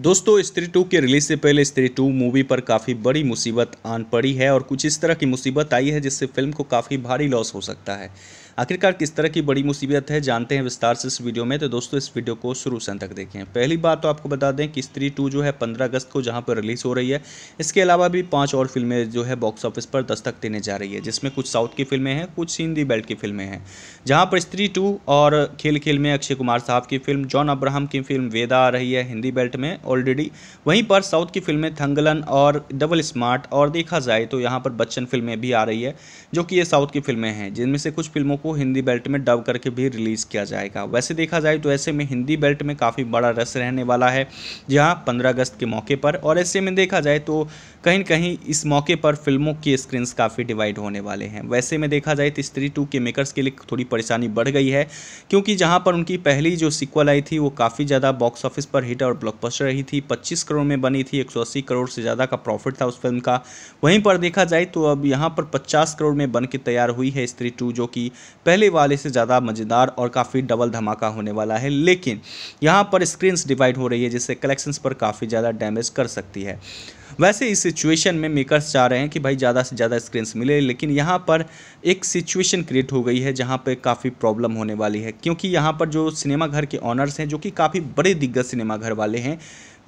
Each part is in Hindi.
दोस्तों स्त्री टू के रिलीज से पहले स्त्री टू मूवी पर काफ़ी बड़ी मुसीबत आन पड़ी है और कुछ इस तरह की मुसीबत आई है जिससे फिल्म को काफ़ी भारी लॉस हो सकता है आखिरकार किस तरह की बड़ी मुसीबत है जानते हैं विस्तार से इस वीडियो में तो दोस्तों इस वीडियो को शुरू से तक देखें पहली बात तो आपको बता दें कि स्त्री टू जो है पंद्रह अगस्त को जहाँ पर रिलीज़ हो रही है इसके अलावा भी पाँच और फिल्में जो है बॉक्स ऑफिस पर दस्तक देने जा रही है जिसमें कुछ साउथ की फिल्में हैं कुछ हिंदी बेल्ट की फिल्में हैं जहाँ पर स्त्री टू और खेल खेल में अक्षय कुमार साहब की फिल्म जॉन अब्राहम की फिल्म वेदा आ रही है हिंदी बेल्ट में ऑलरेडी वहीं पर साउथ की फिल्में थंगलन और डबल स्मार्ट और देखा जाए तो यहाँ पर बच्चन फिल्में भी आ रही है जो कि ये साउथ की फिल्में हैं जिनमें से कुछ फिल्मों को हिंदी बेल्ट में डब करके भी रिलीज़ किया जाएगा वैसे देखा जाए तो ऐसे में हिंदी बेल्ट में काफ़ी बड़ा रस रहने वाला है जहां पंद्रह अगस्त के मौके पर और ऐसे में देखा जाए तो कहीं न कहीं इस मौके पर फिल्मों की स्क्रीन्स काफ़ी डिवाइड होने वाले हैं वैसे में देखा जाए तो स्त्री टू के मेकर्स के लिए थोड़ी परेशानी बढ़ गई है क्योंकि जहाँ पर उनकी पहली जो सिक्वल आई थी वो काफ़ी ज़्यादा बॉक्स ऑफिस पर हिट और ब्लॉकबस्टर रही थी पच्चीस करोड़ में बनी थी एक करोड़ से ज़्यादा का प्रॉफिट था उस फिल्म का वहीं पर देखा जाए तो अब यहाँ पर पचास करोड़ में बन के तैयार हुई है स्त्री टू जो कि पहले वाले से ज़्यादा मज़ेदार और काफ़ी डबल धमाका होने वाला है लेकिन यहाँ पर स्क्रीन्स डिवाइड हो रही है जिससे कलेक्शंस पर काफ़ी ज़्यादा डैमेज कर सकती है वैसे इस सिचुएशन में मेकर्स चाह रहे हैं कि भाई ज़्यादा से ज़्यादा स्क्रीन्स मिले लेकिन यहाँ पर एक सिचुएशन क्रिएट हो गई है जहाँ पर काफ़ी प्रॉब्लम होने वाली है क्योंकि यहाँ पर जो सिनेमाघर के ऑनर्स हैं जो कि काफ़ी बड़े दिग्गज सिनेमाघर वाले हैं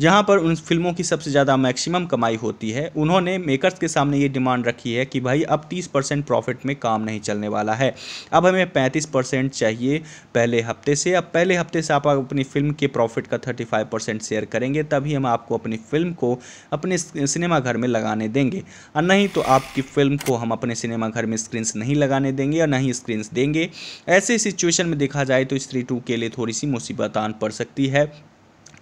जहां पर उन फिल्मों की सबसे ज़्यादा मैक्सिमम कमाई होती है उन्होंने मेकर्स के सामने ये डिमांड रखी है कि भाई अब 30 परसेंट प्रॉफिट में काम नहीं चलने वाला है अब हमें 35 परसेंट चाहिए पहले हफ्ते से अब पहले हफ्ते से आप अपनी फिल्म के प्रॉफिट का 35 परसेंट शेयर करेंगे तभी हम आपको अपनी फिल्म को अपने सिनेमा घर में लगाने देंगे और नहीं तो आपकी फिल्म को हम अपने सिनेमा घर में स्क्रीन्स नहीं लगाने देंगे और नहीं स्क्रीन्स देंगे ऐसे सिचुएशन में देखा जाए तो स्त्री टू के लिए थोड़ी सी मुसीबत आन पड़ सकती है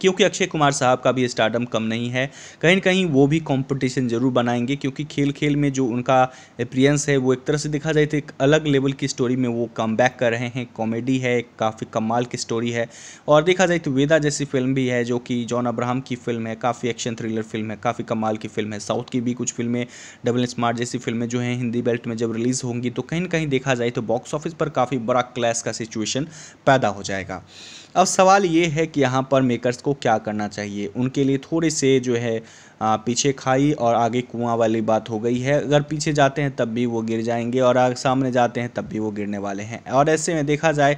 क्योंकि अक्षय कुमार साहब का भी स्टार्डम कम नहीं है कहीं ना कहीं वो भी कंपटीशन जरूर बनाएंगे क्योंकि खेल खेल में जो उनका अप्रियंस है वो एक तरह से देखा जाए तो एक अलग लेवल की स्टोरी में वो कम कर रहे हैं कॉमेडी है काफ़ी कमाल की स्टोरी है और देखा जाए तो वेदा जैसी फिल्म भी है जो कि जॉन अब्राहम की फिल्म है काफ़ी एक्शन थ्रिलर फिल्म है काफ़ी कमाल की फिल्म है साउथ की भी कुछ फिल्में डबल स्मार्ट जैसी फिल्में जो हैं हिंदी बेल्ट में जब रिलीज़ होंगी तो कहीं ना कहीं देखा जाए तो बॉक्स ऑफिस पर काफ़ी बड़ा क्लैस का सिचुएशन पैदा हो जाएगा अब सवाल ये है कि यहाँ पर मेकर्स को क्या करना चाहिए उनके लिए थोड़े से जो है आ, पीछे खाई और आगे कुआं वाली बात हो गई है अगर पीछे जाते हैं तब भी वो गिर जाएंगे और आगे सामने जाते हैं तब भी वो गिरने वाले हैं और ऐसे में देखा जाए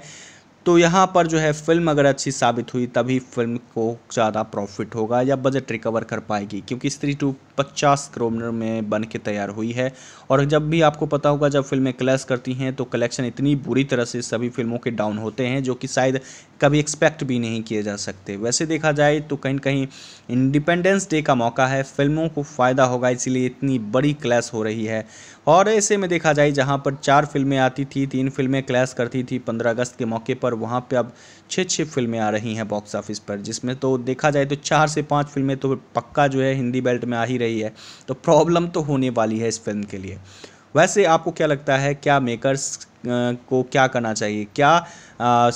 तो यहाँ पर जो है फिल्म अगर अच्छी साबित हुई तभी फिल्म को ज़्यादा प्रॉफिट होगा या बजट रिकवर कर पाएगी क्योंकि स्त्री टू 50 करोड़ में बन के तैयार हुई है और जब भी आपको पता होगा जब फिल्में क्लैश करती हैं तो कलेक्शन इतनी बुरी तरह से सभी फिल्मों के डाउन होते हैं जो कि शायद कभी एक्सपेक्ट भी नहीं किए जा सकते वैसे देखा जाए तो कहीं कहीं इंडिपेंडेंस डे का मौका है फिल्मों को फ़ायदा होगा इसीलिए इतनी बड़ी क्लैश हो रही है और ऐसे में देखा जाए जहाँ पर चार फिल्में आती थी तीन फिल्में क्लैश करती थी पंद्रह अगस्त के मौके पर वहाँ पर अब छः छः फिल्में आ रही हैं बॉक्स ऑफिस पर जिसमें तो देखा जाए तो चार से पाँच फिल्में तो पक्का जो है हिंदी बेल्ट में आ ही रही है तो प्रॉब्लम तो होने वाली है इस फिल्म के लिए वैसे आपको क्या लगता है क्या मेकर्स को क्या करना चाहिए क्या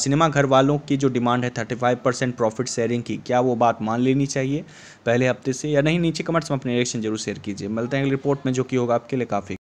सिनेमा घर वालों की जो डिमांड है thirty five percent profit sharing की क्या वो बात मान लेनी चाहिए पहले हफ्ते से या नहीं नीचे कमेंट्स में अपने रिएक्शन जरूर शेयर कीजिए मिलते हैं अगली रिपोर्ट में जो कि होगा आपके लिए काफ़ी